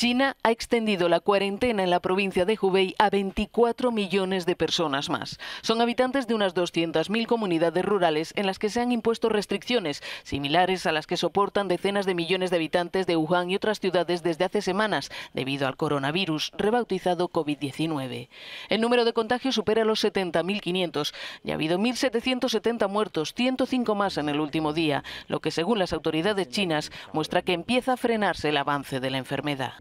China ha extendido la cuarentena en la provincia de Hubei a 24 millones de personas más. Son habitantes de unas 200.000 comunidades rurales en las que se han impuesto restricciones similares a las que soportan decenas de millones de habitantes de Wuhan y otras ciudades desde hace semanas debido al coronavirus rebautizado COVID-19. El número de contagios supera los 70.500 y ha habido 1.770 muertos, 105 más en el último día, lo que según las autoridades chinas muestra que empieza a frenarse el avance de la enfermedad.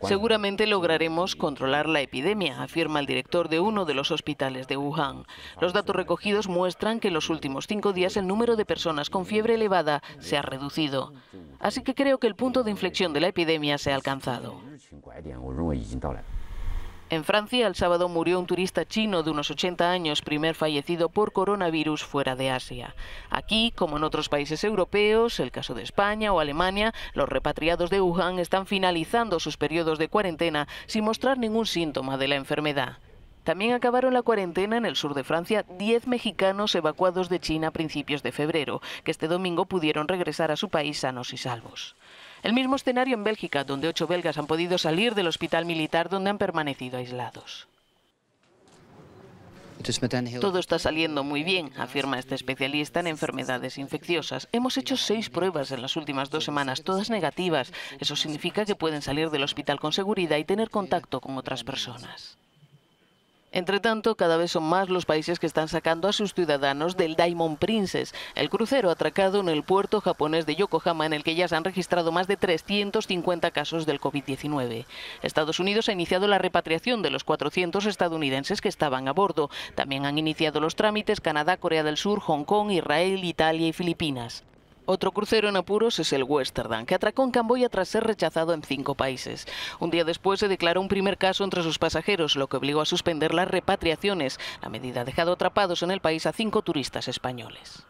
Seguramente lograremos controlar la epidemia, afirma el director de uno de los hospitales de Wuhan. Los datos recogidos muestran que en los últimos cinco días el número de personas con fiebre elevada se ha reducido. Así que creo que el punto de inflexión de la epidemia se ha alcanzado. En Francia, el sábado murió un turista chino de unos 80 años, primer fallecido por coronavirus fuera de Asia. Aquí, como en otros países europeos, el caso de España o Alemania, los repatriados de Wuhan están finalizando sus periodos de cuarentena sin mostrar ningún síntoma de la enfermedad. También acabaron la cuarentena en el sur de Francia 10 mexicanos evacuados de China a principios de febrero, que este domingo pudieron regresar a su país sanos y salvos. El mismo escenario en Bélgica, donde ocho belgas han podido salir del hospital militar donde han permanecido aislados. Todo está saliendo muy bien, afirma este especialista en enfermedades infecciosas. Hemos hecho seis pruebas en las últimas dos semanas, todas negativas. Eso significa que pueden salir del hospital con seguridad y tener contacto con otras personas. Entre tanto, cada vez son más los países que están sacando a sus ciudadanos del Diamond Princess, el crucero atracado en el puerto japonés de Yokohama, en el que ya se han registrado más de 350 casos del COVID-19. Estados Unidos ha iniciado la repatriación de los 400 estadounidenses que estaban a bordo. También han iniciado los trámites Canadá, Corea del Sur, Hong Kong, Israel, Italia y Filipinas. Otro crucero en apuros es el Westerdam, que atracó en Camboya tras ser rechazado en cinco países. Un día después se declaró un primer caso entre sus pasajeros, lo que obligó a suspender las repatriaciones. La medida ha dejado atrapados en el país a cinco turistas españoles.